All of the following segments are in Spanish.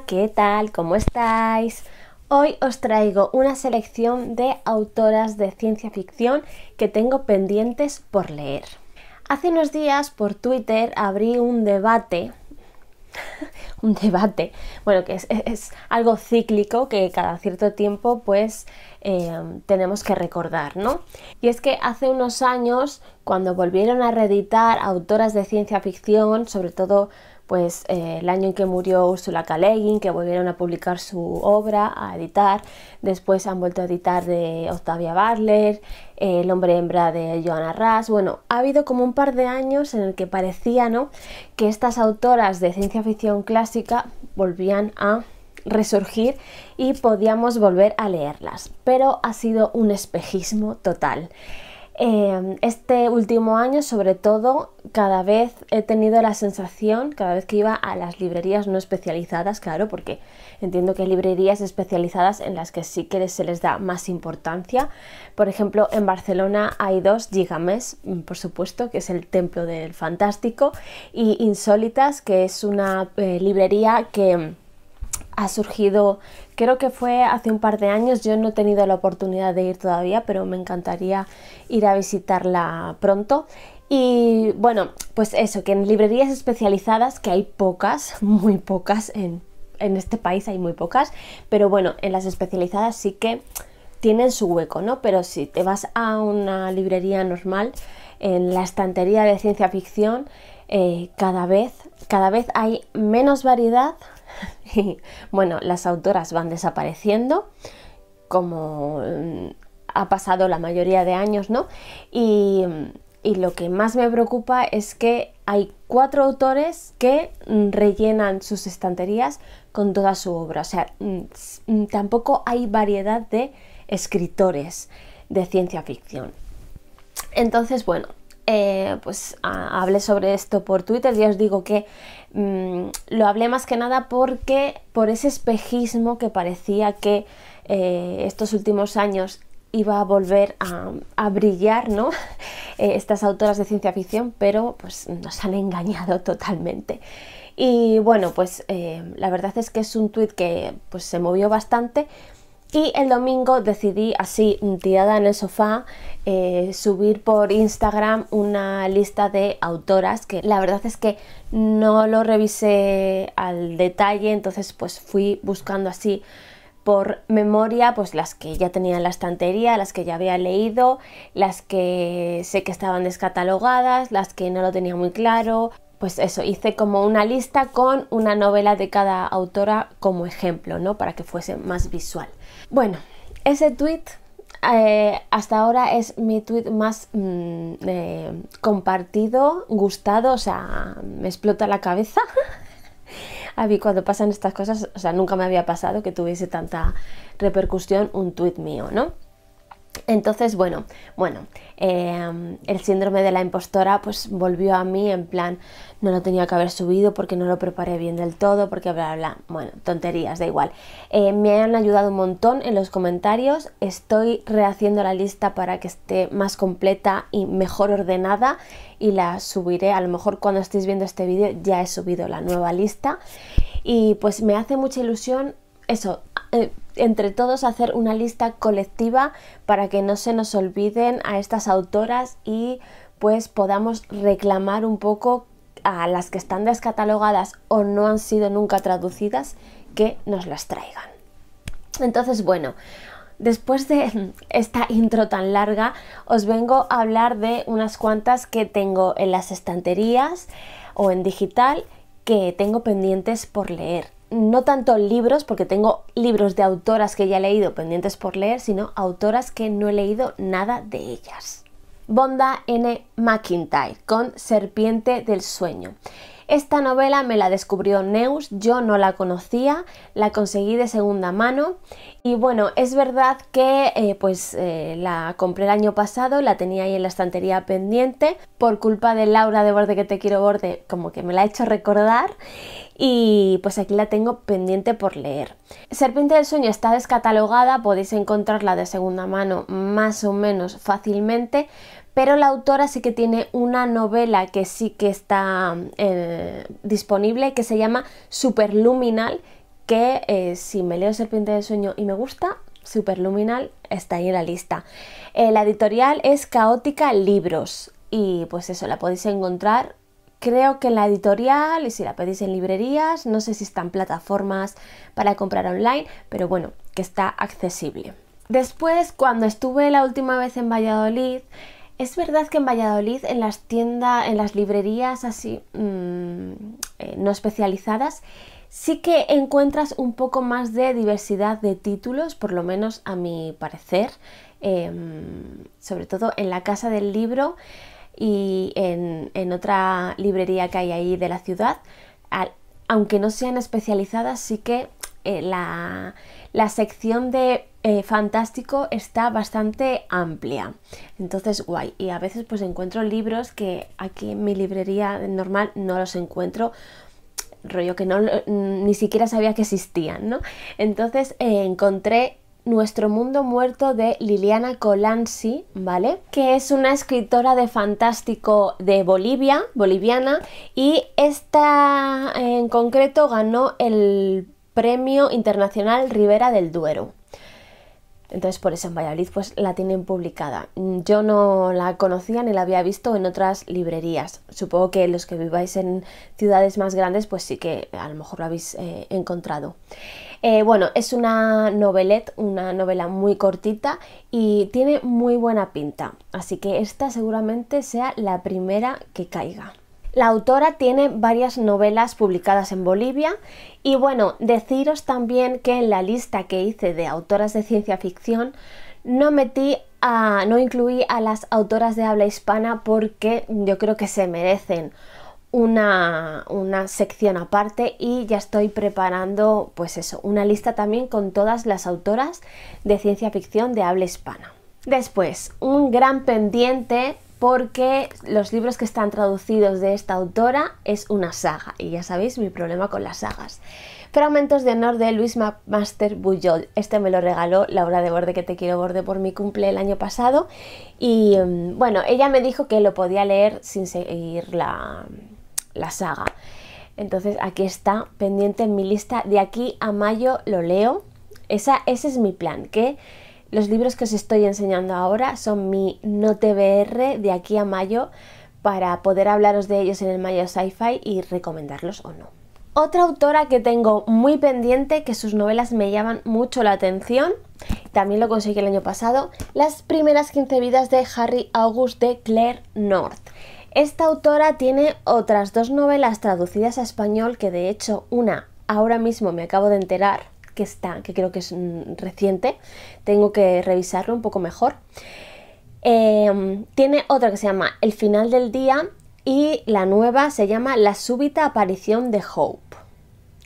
¿qué tal? ¿Cómo estáis? Hoy os traigo una selección de autoras de ciencia ficción que tengo pendientes por leer. Hace unos días por Twitter abrí un debate, un debate, bueno, que es, algo cíclico que cada cierto tiempo pues em, tenemos que recordar, ¿no? Y es que hace unos años, cuando volvieron a reeditar autoras de ciencia ficción, sobre todo pues eh, el año en que murió Ursula K. que volvieron a publicar su obra, a editar. Después han vuelto a editar de Octavia Butler, eh, El hombre hembra de Joanna Russ. Bueno, ha habido como un par de años en el que parecía ¿no? que estas autoras de ciencia ficción clásica volvían a resurgir y podíamos volver a leerlas, pero ha sido un espejismo total. Em, este último año, sobre todo, cada vez he tenido la sensación, cada vez que iba a las librerías no especializadas, claro, porque entiendo que hay librerías especializadas en las que sí que se les da más importancia. Por ejemplo, en Barcelona hay dos, Gigames, mm, por supuesto, que es el templo del fantástico, y Insólitas, que es una eh, librería que ha surgido, creo que fue hace un par de años, yo no he tenido la oportunidad de ir todavía, pero me encantaría ir a visitarla pronto. Y bueno, pues eso, que en librerías especializadas, que hay pocas, muy pocas, en, en este país hay muy pocas, pero bueno, en las especializadas sí que tienen su hueco, ¿no? Pero si te vas a una librería normal, en la estantería de ciencia ficción, eh, cada, vez, cada vez hay menos variedad, y bueno, las autoras van desapareciendo, como mm, ha pasado la mayoría de años, ¿no? Y, y lo que más me preocupa es que hay cuatro autores que mm, rellenan sus estanterías con toda su obra. O sea, mm, tampoco hay variedad de escritores de ciencia ficción. Entonces, bueno, eh, pues hablé sobre esto por Twitter, y os digo que mm, lo hablé más que nada porque por ese espejismo que parecía que eh, estos últimos años iba a volver a, brillar, ¿no? Eh, estas autoras de ciencia ficción, pero pues nos han engañado totalmente. Y bueno, pues la verdad es que es un tuit que pues, se movió bastante y el domingo decidí, así tirada en el sofá, eh, subir por Instagram una lista de autoras que la verdad es que no lo revisé al detalle, entonces pues fui buscando así por memoria pues las que ya tenía en la estantería, las que ya había leído, las que sé que estaban descatalogadas, las que no lo tenía muy claro, pues eso, hice como una lista con una novela de cada autora como ejemplo, ¿no? Para que fuese más visual. Bueno, ese tweet eh, hasta ahora es mi tweet más mm, eh, compartido, gustado, o sea, me explota la cabeza. A mí cuando pasan estas cosas, o sea, nunca me había pasado que tuviese tanta repercusión un tweet mío, ¿no? Entonces, bueno, bueno, em, el síndrome de la impostora pues volvió a mí en plan, no lo tenía que haber subido porque no lo preparé bien del todo, porque bla, bla, bla, bueno, tonterías, da igual. Eh, me han ayudado un montón en los comentarios, estoy rehaciendo la lista para que esté más completa y mejor ordenada y la subiré, a lo mejor cuando estéis viendo este vídeo ya he subido la nueva lista y pues me hace mucha ilusión eso, eh, entre todos hacer una lista colectiva para que no se nos olviden a estas autoras y pues podamos reclamar un poco a las que están descatalogadas o no han sido nunca traducidas que nos las traigan. Entonces, bueno, después de esta intro tan larga, os vengo a hablar de unas cuantas que tengo en las estanterías o en digital que tengo pendientes por leer no tanto libros, porque tengo libros de autoras que ya he leído pendientes por leer, sino autoras que no he leído nada de ellas. Bonda N. McIntyre con Serpiente del Sueño. Esta novela me la descubrió Neus, yo no la conocía, la conseguí de segunda mano y bueno, es verdad que eh, pues eh, la compré el año pasado, la tenía ahí en la estantería pendiente por culpa de Laura de Borde que te quiero borde, como que me la ha hecho recordar y pues aquí la tengo pendiente por leer. Serpiente del Sueño está descatalogada, podéis encontrarla de segunda mano más o menos fácilmente, pero la autora sí que tiene una novela que sí que está eh, disponible que se llama Superluminal, que eh, si me leo Serpiente de Sueño y me gusta, Superluminal está ahí en la lista. Eh, la editorial es Caótica Libros y pues eso, la podéis encontrar creo que en la editorial y si la pedís en librerías, no sé si están plataformas para comprar online, pero bueno, que está accesible. Después, cuando estuve la última vez en Valladolid, es verdad que en Valladolid, en las tiendas, en las librerías así mm, eh, no especializadas, sí que encuentras un poco más de diversidad de títulos, por lo menos a mi parecer, em, sobre todo en la Casa del Libro y en, otra librería que hay ahí de la ciudad. aunque no sean especializadas, sí que eh, la, sección de eh, fantástico está bastante amplia. Entonces, guay. Y a veces pues encuentro libros que aquí en mi librería normal no los encuentro rollo que no ni siquiera sabía que existían, ¿no? Entonces eh, encontré Nuestro Mundo Muerto de Liliana Colansi ¿vale? Que es una escritora de fantástico de Bolivia, boliviana, y esta en concreto ganó el Premio Internacional Rivera del Duero. Entonces por eso en Valladolid pues la tienen publicada. Yo no la conocía ni la había visto en otras librerías. Supongo que los que viváis en ciudades más grandes pues sí que a lo mejor lo habéis eh, encontrado. Eh, bueno, es una novelette, una novela muy cortita y tiene muy buena pinta. Así que esta seguramente sea la primera que caiga. La autora tiene varias novelas publicadas en Bolivia y bueno, deciros también que en la lista que hice de autoras de ciencia ficción no metí a, no incluí a las autoras de habla hispana porque yo creo que se merecen una, una, sección aparte y ya estoy preparando pues eso, una lista también con todas las autoras de ciencia ficción de habla hispana. Después, un gran pendiente porque los libros que están traducidos de esta autora es una saga, y ya sabéis mi problema con las sagas. Fragmentos de honor de Luis Master Bujol. Este me lo regaló Laura de Borde, que te quiero Borde, por mi cumple el año pasado. Y em, bueno, ella me dijo que lo podía leer sin seguir la, saga. Entonces aquí está pendiente en mi lista. De aquí a mayo lo leo. Esa, ese es mi plan, que los libros que os estoy enseñando ahora son mi no-TBR de aquí a mayo para poder hablaros de ellos en el Mayo Sci-Fi y recomendarlos o no. Otra autora que tengo muy pendiente, que sus novelas me llaman mucho la atención, también lo conseguí el año pasado, Las primeras 15 vidas de Harry August de Claire North. Esta autora tiene otras dos novelas traducidas a español que de hecho una ahora mismo me acabo de enterar que está, que creo que es mm, reciente, tengo que revisarlo un poco mejor. Em, tiene otra que se llama El final del día y la nueva se llama La súbita aparición de Hope.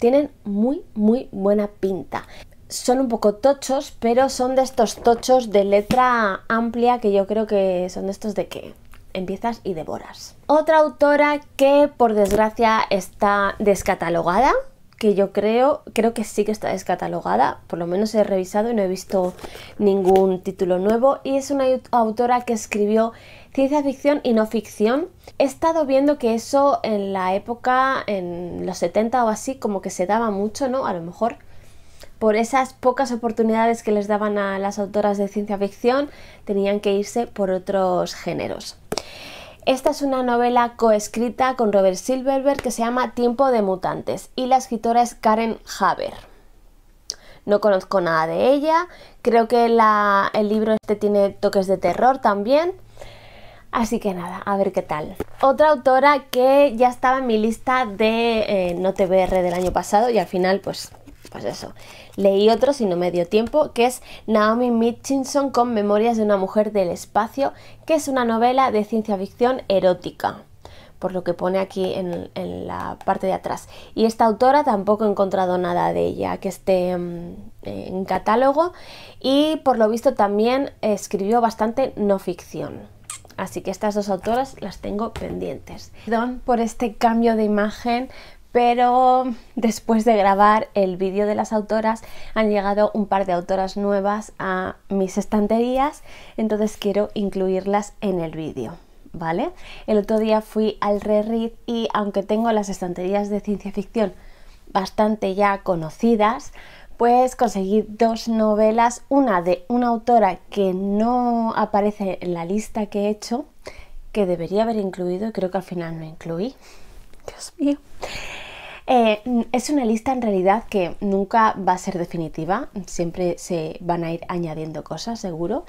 Tienen muy, muy buena pinta. Son un poco tochos, pero son de estos tochos de letra amplia que yo creo que son de estos de que empiezas y devoras. Otra autora que por desgracia está descatalogada, que yo creo, creo que sí que está descatalogada, por lo menos he revisado y no he visto ningún título nuevo y es una autora que escribió ciencia ficción y no ficción. He estado viendo que eso en la época, en los 70 o así, como que se daba mucho, ¿no? A lo mejor por esas pocas oportunidades que les daban a las autoras de ciencia ficción, tenían que irse por otros géneros. Esta es una novela coescrita con Robert Silverberg que se llama Tiempo de Mutantes y la escritora es Karen Haber. No conozco nada de ella, creo que el libro este tiene toques de terror también, Así que nada, a ver qué tal. Otra autora que ya estaba en mi lista de eh, No TBR del año pasado y al final pues pues eso. Leí otro si no me dio tiempo, que es Naomi Mitchinson con Memorias de una mujer del espacio, que es una novela de ciencia ficción erótica por lo que pone aquí en, la parte de atrás. Y esta autora tampoco he encontrado nada de ella que esté mm, en catálogo y por lo visto también escribió bastante no ficción. Así que estas dos autoras las tengo pendientes. Perdón por este cambio de imagen, pero después de grabar el vídeo de las autoras han llegado un par de autoras nuevas a mis estanterías, entonces quiero incluirlas en el vídeo. ¿Vale? El otro día fui al reread y aunque tengo las estanterías de ciencia ficción bastante ya conocidas, pues conseguí dos novelas, una de una autora que no aparece en la lista que he hecho, que debería haber incluido y creo que al final no incluí. Dios mío. Eh, es una lista en realidad que nunca va a ser definitiva, siempre se van a ir añadiendo cosas seguro,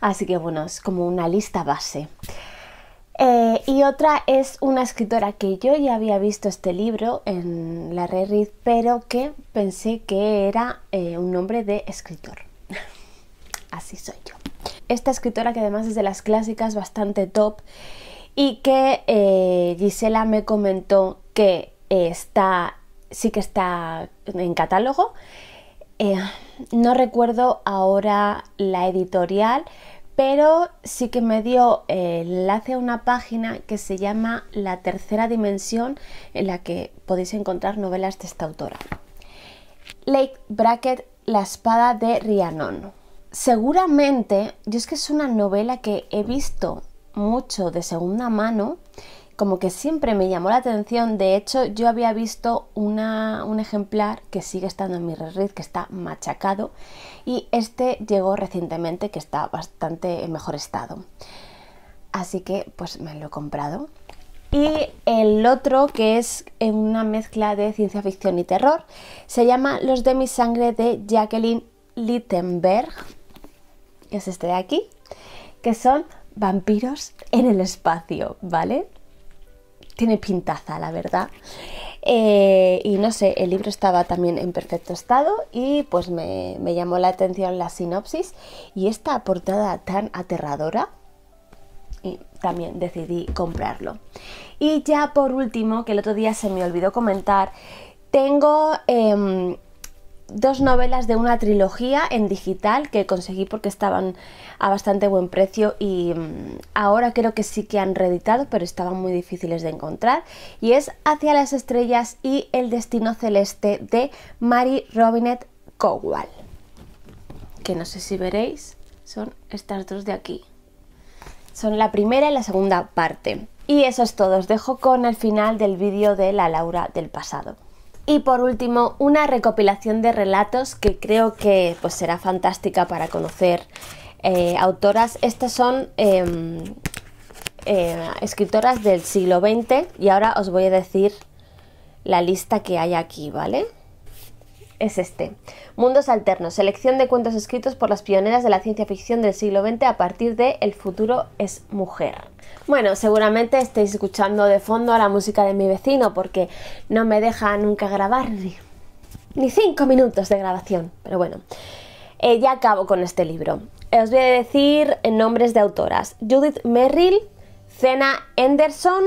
así que bueno, es como una lista base. Eh, y otra es una escritora que yo ya había visto este libro en la red pero que pensé que era eh, un nombre de escritor. Así soy yo. Esta escritora que además es de las clásicas bastante top y que Gisela me comentó que está, sí que está en catálogo. Eh, no recuerdo ahora la editorial, pero sí que me dio el eh, enlace a una página que se llama La Tercera Dimensión, en la que podéis encontrar novelas de esta autora. Lake La Espada de Rhiannon. Seguramente, yo es que es una novela que he visto mucho de segunda mano como que siempre me llamó la atención. De hecho, yo había visto un ejemplar que sigue estando en mi red, que está machacado, y este llegó recientemente, que está bastante en mejor estado. Así que pues me lo he comprado. Y el otro, que es una mezcla de ciencia ficción y terror, se llama Los de mi sangre de Jacqueline Littenberg, es este de aquí, que son vampiros en el espacio, ¿vale? tiene pintaza, la verdad. Eh, y no sé, el libro estaba también en perfecto estado y pues me, llamó la atención la sinopsis y esta portada tan aterradora y también decidí comprarlo. Y ya por último, que el otro día se me olvidó comentar, tengo em, dos novelas de una trilogía en digital que conseguí porque estaban a bastante buen precio y mm, ahora creo que sí que han reeditado, pero estaban muy difíciles de encontrar. Y es Hacia las estrellas y El destino celeste de Mary Robinette Cowell Que no sé si veréis, son estas dos de aquí. Son la primera y la segunda parte. Y eso es todo, os dejo con el final del vídeo de la Laura del pasado. Y por último, una recopilación de relatos que creo que pues, será fantástica para conocer eh, autoras. Estas son em, eh, escritoras del siglo XX y ahora os voy a decir la lista que hay aquí, ¿vale? Es este. Mundos Alternos, selección de cuentos escritos por las pioneras de la ciencia ficción del siglo XX a partir de El futuro es mujer. Bueno, seguramente estéis escuchando de fondo la música de mi vecino porque no me deja nunca grabar ni, cinco minutos de grabación. Pero bueno, eh, ya acabo con este libro. Os voy a decir nombres de autoras. Judith Merrill, Zena Anderson,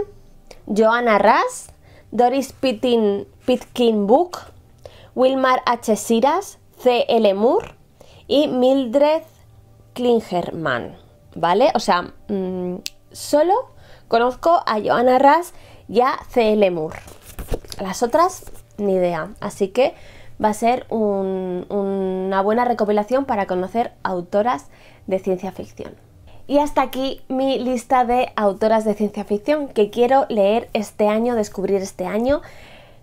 Joanna Ras, Doris Pitkin, Book, Wilmar H. Siras, C. L. Moore y Mildred Klingerman. ¿Vale? O sea, mm, solo conozco a Joana Ras y a C.L. Moore. Las otras, ni idea. Así que va a ser una buena recopilación para conocer autoras de ciencia ficción. Y hasta aquí mi lista de autoras de ciencia ficción que quiero leer este año, descubrir este año.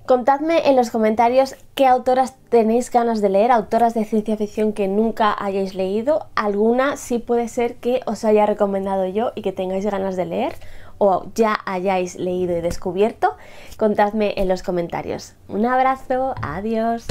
Contadme en los comentarios qué autoras tenéis ganas de leer, autoras de ciencia ficción que nunca hayáis leído. Alguna sí puede ser que os haya recomendado yo y que tengáis ganas de leer o ya hayáis leído y descubierto. Contadme en los comentarios. Un abrazo, adiós.